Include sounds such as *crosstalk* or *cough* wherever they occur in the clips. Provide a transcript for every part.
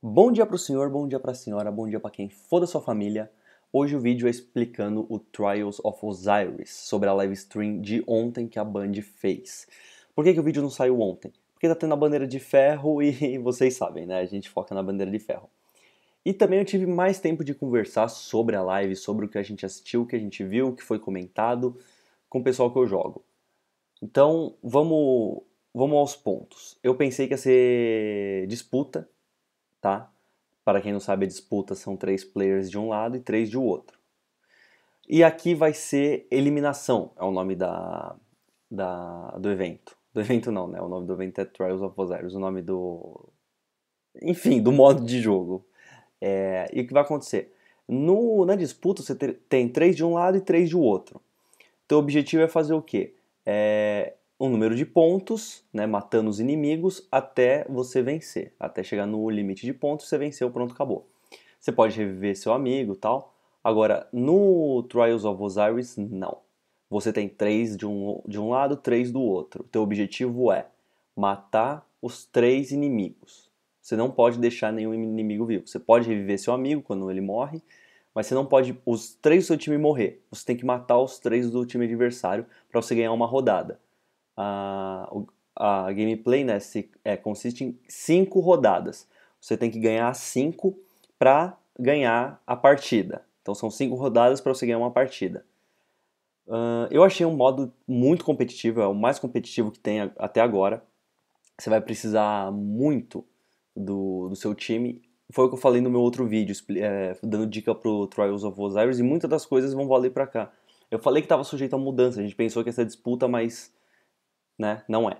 Bom dia para o senhor, bom dia para a senhora, bom dia para quem for da sua família. Hoje o vídeo é explicando o Trials of Osiris, sobre a live stream de ontem que a Band fez. Por que, que o vídeo não saiu ontem? Porque tá tendo a bandeira de ferro *laughs* e vocês sabem, né? A gente foca na bandeira de ferro. E também eu tive mais tempo de conversar sobre a live, sobre o que a gente assistiu, o que a gente viu, o que foi comentado com o pessoal que eu jogo. Então, vamos, vamos aos pontos. Eu pensei que ia ser disputa, tá? Para quem não sabe, a disputa são três players de um lado e três de outro. E aqui vai ser eliminação, é o nome da, da, do evento. Do evento não, né? O nome do evento é Trials of Osiris, o nome do... Enfim, do modo de jogo. É, e o que vai acontecer? No, na disputa você tem três de um lado e três do outro. Teu objetivo é fazer o quê? É, um número de pontos, né, matando os inimigos até você vencer, até chegar no limite de pontos, você venceu, pronto, acabou. Você pode reviver seu amigo, tal. Agora, no Trials of Osiris, não. Você tem três de um, de um lado, três do outro. Teu objetivo é matar os três inimigos. Você não pode deixar nenhum inimigo vivo. Você pode reviver seu amigo quando ele morre, mas você não pode os três do seu time morrer. Você tem que matar os três do time adversário para você ganhar uma rodada a, a gameplay, né, se, é, consiste em cinco rodadas. Você tem que ganhar cinco para ganhar a partida. Então são cinco rodadas para você ganhar uma partida. Uh, eu achei um modo muito competitivo, é o mais competitivo que tem a, até agora. Você vai precisar muito do, do seu time. Foi o que eu falei no meu outro vídeo, é, dando dica pro Trials of Osiris, e muitas das coisas vão valer para cá. Eu falei que estava sujeito a mudança, a gente pensou que essa disputa mais né? Não é.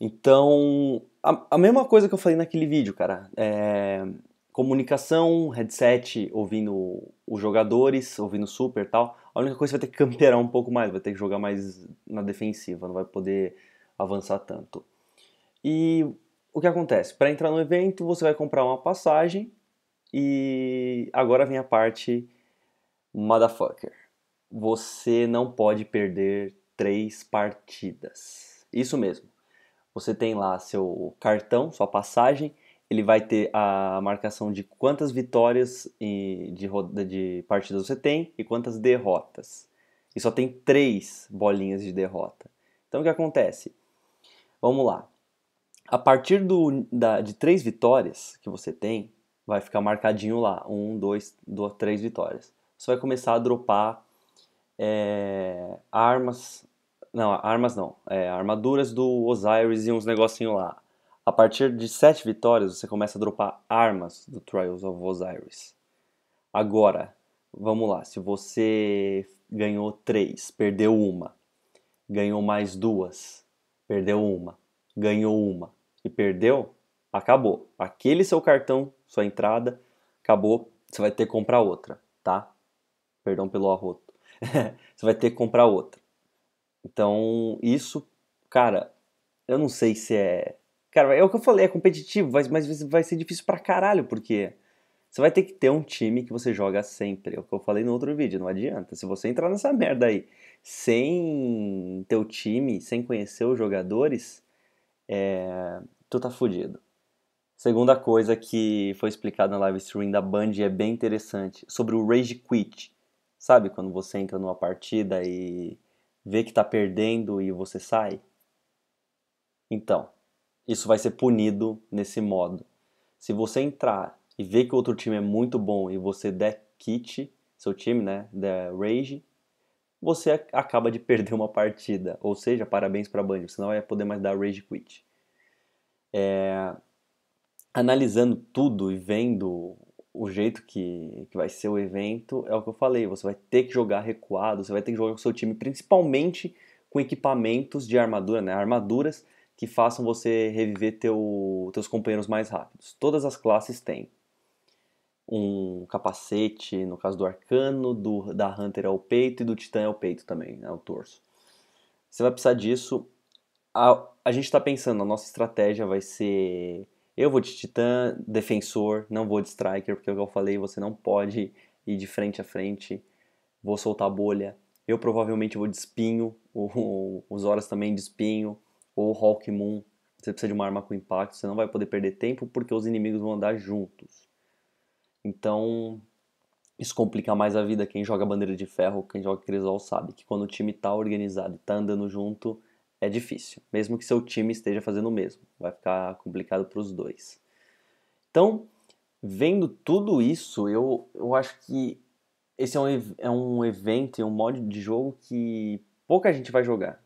Então, a, a mesma coisa que eu falei naquele vídeo, cara. É, comunicação, headset, ouvindo os jogadores, ouvindo super e tal. A única coisa é que vai ter que camperar um pouco mais, vai ter que jogar mais na defensiva, não vai poder avançar tanto. E o que acontece? Para entrar no evento, você vai comprar uma passagem e agora vem a parte motherfucker. Você não pode perder três partidas. Isso mesmo. Você tem lá seu cartão, sua passagem, ele vai ter a marcação de quantas vitórias de, de partidas você tem e quantas derrotas. E só tem três bolinhas de derrota. Então o que acontece? Vamos lá. A partir do, da, de três vitórias que você tem, vai ficar marcadinho lá. Um, dois, duas, três vitórias. Você vai começar a dropar é, armas. Não, armas não. É, armaduras do Osiris e uns negocinho lá. A partir de sete vitórias, você começa a dropar armas do Trials of Osiris. Agora, vamos lá. Se você ganhou três, perdeu uma. Ganhou mais duas, perdeu uma. Ganhou uma e perdeu, acabou. Aquele seu cartão, sua entrada, acabou. Você vai ter que comprar outra, tá? Perdão pelo arroto. *laughs* você vai ter que comprar outra. Então, isso, cara, eu não sei se é. Cara, é o que eu falei, é competitivo, mas, vai ser difícil pra caralho, porque você vai ter que ter um time que você joga sempre. É o que eu falei no outro vídeo, não adianta. Se você entrar nessa merda aí sem ter o time, sem conhecer os jogadores, é... tu tá fudido. Segunda coisa que foi explicada na live stream da Band e é bem interessante, sobre o Rage Quit. Sabe quando você entra numa partida e vê que tá perdendo e você sai? Então, isso vai ser punido nesse modo. Se você entrar e vê que o outro time é muito bom e você der kit, seu time, né, der rage, você acaba de *laughs* perder uma partida. Ou seja, parabéns para Bungie, você não vai poder mais dar rage quit. É... Analisando tudo e vendo o jeito que, que vai ser o evento é o que eu falei. Você vai ter que jogar recuado, você vai ter que jogar com o seu time, principalmente com equipamentos de armadura, né? Armaduras que façam você reviver teu, teus companheiros mais rápidos. Todas as classes têm um capacete, no caso do arcano, do, da hunter é o peito e do titã é o peito também, é o torso. Você vai precisar disso. A, a gente está pensando, a nossa estratégia vai ser eu vou de titã defensor, não vou de striker, porque, o que eu falei, você não pode ir de frente a frente. Vou soltar bolha. Eu provavelmente vou de espinho, ou, *laughs* os horas também de espinho, ou Hawk Moon. Você precisa de uma arma com impacto, você não vai poder perder tempo porque os inimigos vão andar juntos. Então, isso complica mais a vida. Quem joga bandeira de ferro, quem joga Crisol sabe que quando o time está organizado e tá andando junto, é difícil, mesmo que seu time esteja fazendo o mesmo. Vai ficar complicado para os dois. Então, vendo tudo isso, eu, eu acho que esse é um, é um evento, e um modo de jogo que pouca gente vai jogar,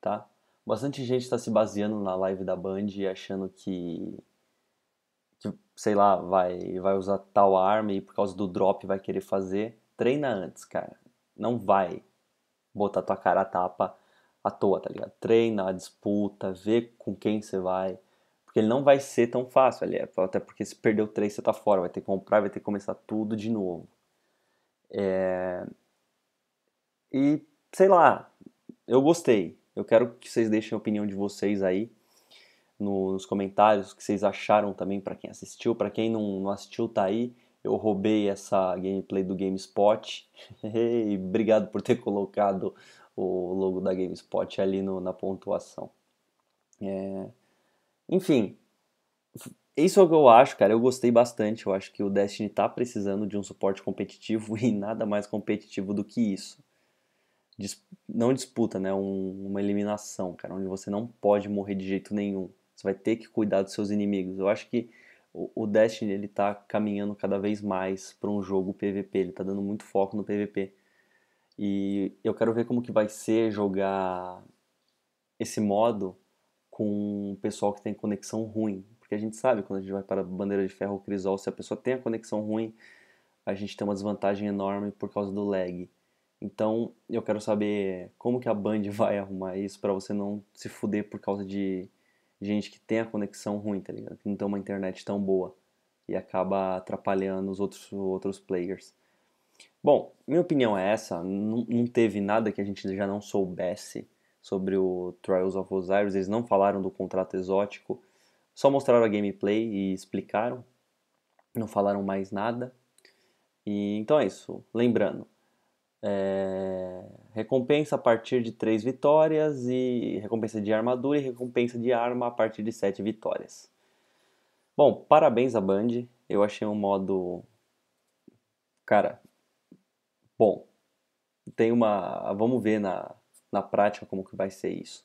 tá? Bastante gente está se baseando na live da Band e achando que, que sei lá, vai, vai usar tal arma e por causa do drop vai querer fazer. Treina antes, cara. Não vai botar tua cara a tapa à toa, tá ligado? Treina, disputa, vê com quem você vai. Porque ele não vai ser tão fácil, ali, é, até porque se perdeu três, você tá fora, vai ter que comprar, vai ter que começar tudo de novo. É... E, sei lá, eu gostei. Eu quero que vocês deixem a opinião de vocês aí nos comentários, o que vocês acharam também para quem assistiu, para quem não, não assistiu, tá aí. Eu roubei essa gameplay do GameSpot. *laughs* Obrigado por ter colocado o logo da GameSpot ali no, na pontuação. É... Enfim, isso é o que eu acho, cara. Eu gostei bastante. Eu acho que o Destiny tá precisando de um suporte competitivo *laughs* e nada mais competitivo do que isso. Dis... Não disputa, né? Um, uma eliminação, cara, onde você não pode morrer de jeito nenhum. Você vai ter que cuidar dos seus inimigos. Eu acho que o, o Destiny ele tá caminhando cada vez mais para um jogo PVP. Ele tá dando muito foco no PVP. E eu quero ver como que vai ser jogar esse modo com um pessoal que tem conexão ruim. Porque a gente sabe, quando a gente vai para bandeira de ferro ou crisol, se a pessoa tem a conexão ruim, a gente tem uma desvantagem enorme por causa do lag. Então, eu quero saber como que a Band *laughs* vai arrumar isso para você não se fuder por causa de gente que tem a conexão ruim, tá ligado? Que não tem uma internet tão boa e acaba atrapalhando os outros, outros players. Bom, minha opinião é essa. Não, não teve nada que a gente já não soubesse sobre o Trials of Osiris. Eles não falaram do contrato exótico, só mostraram a gameplay e explicaram. Não falaram mais nada. E, então é isso. Lembrando, é... recompensa a partir de 3 vitórias e recompensa de armadura e recompensa de arma a partir de 7 vitórias. Bom, parabéns à Band. Eu achei um modo cara Bom, tem uma. Vamos ver na, na prática como que vai ser isso.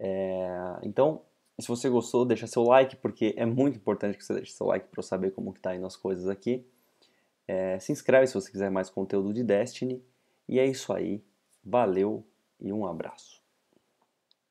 É, então, se você gostou, deixa seu like, porque é muito importante que você deixe seu like para eu saber como que tá indo as coisas aqui. É, se inscreve se você quiser mais conteúdo de Destiny. E é isso aí. Valeu e um abraço.